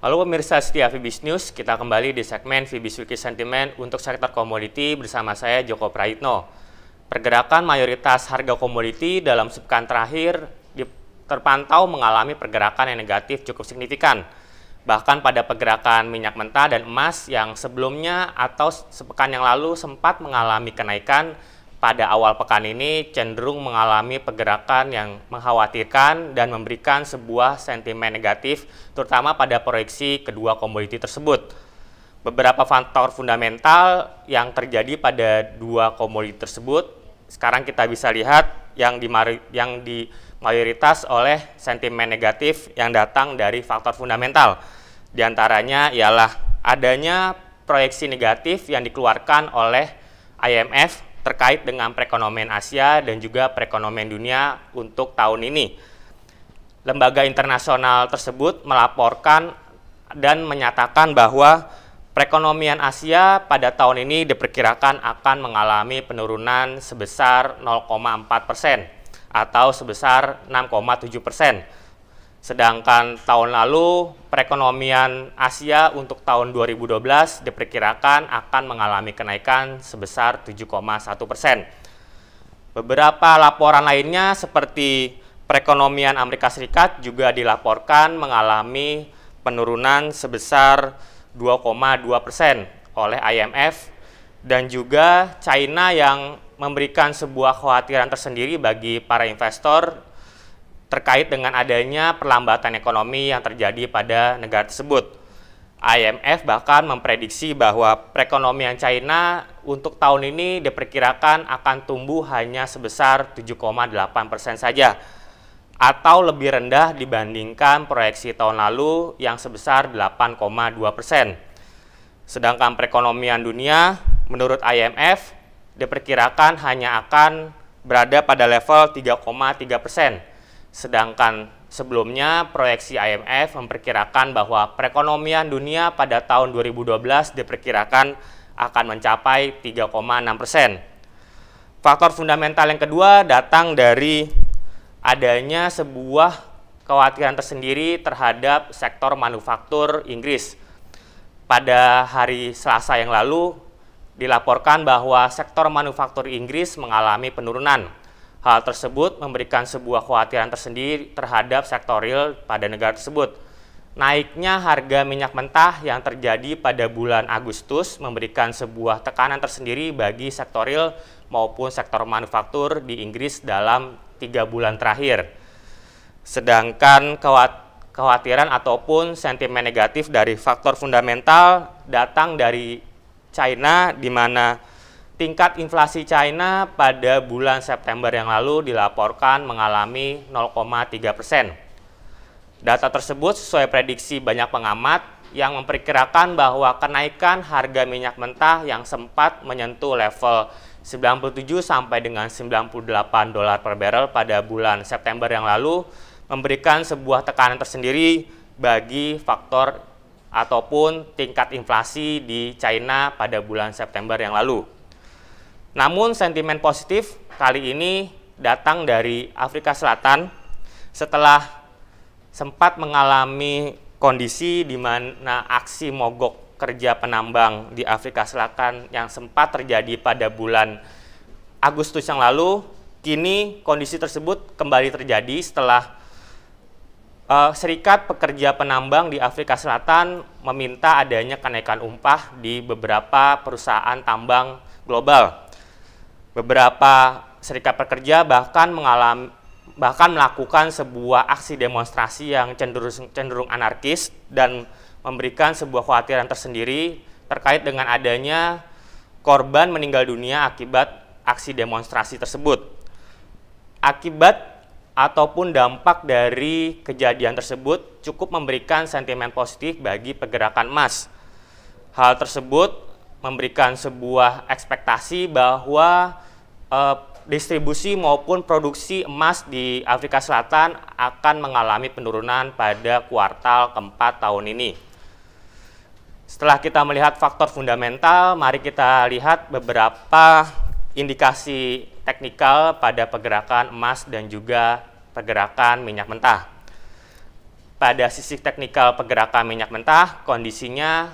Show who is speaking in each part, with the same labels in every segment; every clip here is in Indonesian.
Speaker 1: Halo pemirsa setia Vibis News, kita kembali di segmen Vibis Wiki Sentimen untuk sektor komoditi bersama saya Joko Prayitno. Pergerakan mayoritas harga komoditi dalam sepekan terakhir terpantau mengalami pergerakan yang negatif cukup signifikan bahkan pada pergerakan minyak mentah dan emas yang sebelumnya atau sepekan yang lalu sempat mengalami kenaikan pada awal pekan ini cenderung mengalami pergerakan yang mengkhawatirkan dan memberikan sebuah sentimen negatif terutama pada proyeksi kedua komoditi tersebut. Beberapa faktor fundamental yang terjadi pada dua komoditi tersebut sekarang kita bisa lihat yang di yang di mayoritas oleh sentimen negatif yang datang dari faktor fundamental. Di antaranya ialah adanya proyeksi negatif yang dikeluarkan oleh IMF terkait dengan perekonomian Asia dan juga perekonomian dunia untuk tahun ini. Lembaga internasional tersebut melaporkan dan menyatakan bahwa perekonomian Asia pada tahun ini diperkirakan akan mengalami penurunan sebesar 0,4 persen atau sebesar 6,7 persen. Sedangkan tahun lalu perekonomian Asia untuk tahun 2012 diperkirakan akan mengalami kenaikan sebesar 7,1 persen. Beberapa laporan lainnya seperti perekonomian Amerika Serikat juga dilaporkan mengalami penurunan sebesar 2,2 persen oleh IMF dan juga China yang memberikan sebuah khawatiran tersendiri bagi para investor terkait dengan adanya perlambatan ekonomi yang terjadi pada negara tersebut. IMF bahkan memprediksi bahwa perekonomian China untuk tahun ini diperkirakan akan tumbuh hanya sebesar 7,8 persen saja atau lebih rendah dibandingkan proyeksi tahun lalu yang sebesar 8,2 persen. Sedangkan perekonomian dunia menurut IMF diperkirakan hanya akan berada pada level 3,3 persen. Sedangkan sebelumnya proyeksi IMF memperkirakan bahwa perekonomian dunia pada tahun 2012 diperkirakan akan mencapai 3,6 persen. Faktor fundamental yang kedua datang dari adanya sebuah kekhawatiran tersendiri terhadap sektor manufaktur Inggris. Pada hari Selasa yang lalu, dilaporkan bahwa sektor manufaktur Inggris mengalami penurunan. Hal tersebut memberikan sebuah kekhawatiran tersendiri terhadap sektor real pada negara tersebut. Naiknya harga minyak mentah yang terjadi pada bulan Agustus memberikan sebuah tekanan tersendiri bagi sektor real maupun sektor manufaktur di Inggris dalam tiga bulan terakhir. Sedangkan kekhawatiran ataupun sentimen negatif dari faktor fundamental datang dari China di mana tingkat inflasi China pada bulan September yang lalu dilaporkan mengalami 0,3 persen. Data tersebut sesuai prediksi banyak pengamat yang memperkirakan bahwa kenaikan harga minyak mentah yang sempat menyentuh level 97 sampai dengan 98 dolar per barrel pada bulan September yang lalu memberikan sebuah tekanan tersendiri bagi faktor ataupun tingkat inflasi di China pada bulan September yang lalu. Namun sentimen positif kali ini datang dari Afrika Selatan setelah sempat mengalami kondisi di mana aksi mogok kerja penambang di Afrika Selatan yang sempat terjadi pada bulan Agustus yang lalu, kini kondisi tersebut kembali terjadi setelah uh, Serikat Pekerja Penambang di Afrika Selatan meminta adanya kenaikan umpah di beberapa perusahaan tambang global. Beberapa serikat pekerja bahkan mengalami bahkan melakukan sebuah aksi demonstrasi yang cenderung cenderung anarkis dan memberikan sebuah khawatiran tersendiri terkait dengan adanya korban meninggal dunia akibat aksi demonstrasi tersebut. Akibat ataupun dampak dari kejadian tersebut cukup memberikan sentimen positif bagi pergerakan emas. Hal tersebut memberikan sebuah ekspektasi bahwa eh, distribusi maupun produksi emas di Afrika Selatan akan mengalami penurunan pada kuartal keempat tahun ini. Setelah kita melihat faktor fundamental, mari kita lihat beberapa indikasi teknikal pada pergerakan emas dan juga pergerakan minyak mentah. Pada sisi teknikal pergerakan minyak mentah, kondisinya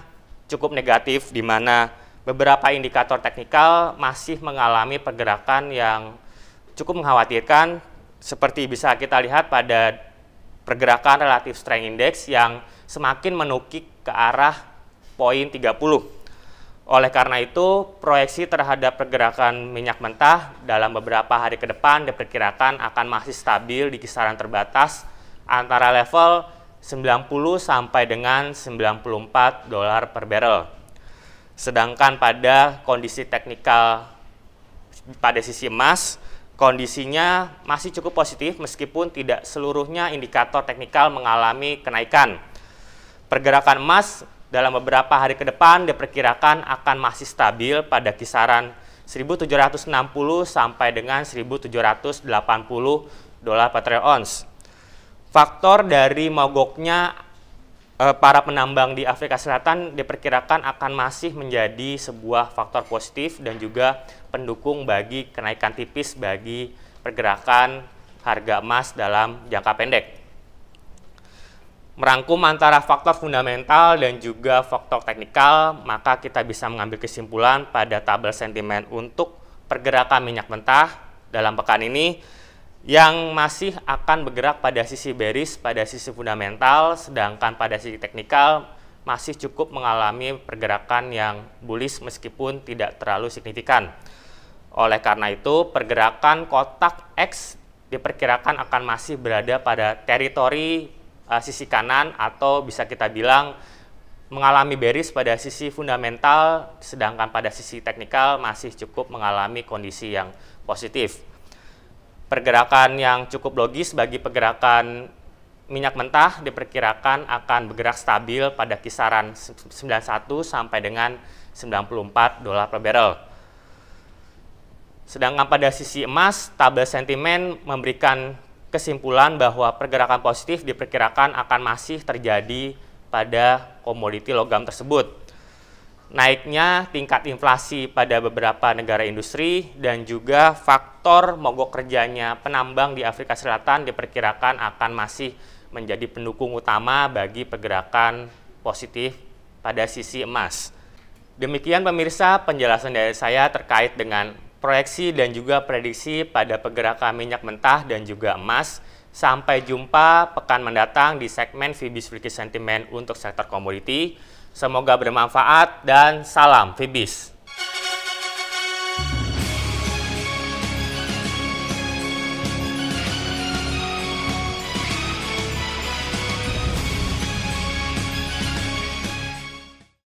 Speaker 1: cukup negatif di mana beberapa indikator teknikal masih mengalami pergerakan yang cukup mengkhawatirkan seperti bisa kita lihat pada pergerakan relatif strength index yang semakin menukik ke arah poin 30 oleh karena itu, proyeksi terhadap pergerakan minyak mentah dalam beberapa hari ke depan diperkirakan akan masih stabil di kisaran terbatas antara level 90 sampai dengan 94 dolar per barrel. Sedangkan pada kondisi teknikal pada sisi emas, kondisinya masih cukup positif meskipun tidak seluruhnya indikator teknikal mengalami kenaikan. Pergerakan emas dalam beberapa hari ke depan diperkirakan akan masih stabil pada kisaran 1760 sampai dengan 1780 dolar per Faktor dari mogoknya eh, para penambang di Afrika Selatan diperkirakan akan masih menjadi sebuah faktor positif dan juga pendukung bagi kenaikan tipis bagi pergerakan harga emas dalam jangka pendek merangkum antara faktor fundamental dan juga faktor teknikal, maka kita bisa mengambil kesimpulan pada tabel sentimen untuk pergerakan minyak mentah dalam pekan ini yang masih akan bergerak pada sisi bearish pada sisi fundamental, sedangkan pada sisi teknikal masih cukup mengalami pergerakan yang bullish meskipun tidak terlalu signifikan. Oleh karena itu, pergerakan kotak X diperkirakan akan masih berada pada teritori uh, sisi kanan atau bisa kita bilang mengalami bearish pada sisi fundamental sedangkan pada sisi teknikal masih cukup mengalami kondisi yang positif. Pergerakan yang cukup logis bagi pergerakan minyak mentah diperkirakan akan bergerak stabil pada kisaran 91 sampai dengan 94 dolar per barrel. Sedangkan pada sisi emas, tabel sentimen memberikan kesimpulan bahwa pergerakan positif diperkirakan akan masih terjadi pada komoditi logam tersebut. Naiknya tingkat inflasi pada beberapa negara industri dan juga faktor mogok kerjanya penambang di Afrika Selatan diperkirakan akan masih menjadi pendukung utama bagi pergerakan positif pada sisi emas. Demikian pemirsa penjelasan dari saya terkait dengan proyeksi dan juga prediksi pada pergerakan minyak mentah dan juga emas. Sampai jumpa pekan mendatang di segmen Fibis Weekly Sentiment untuk sektor komoditi. Semoga bermanfaat dan salam Fibis.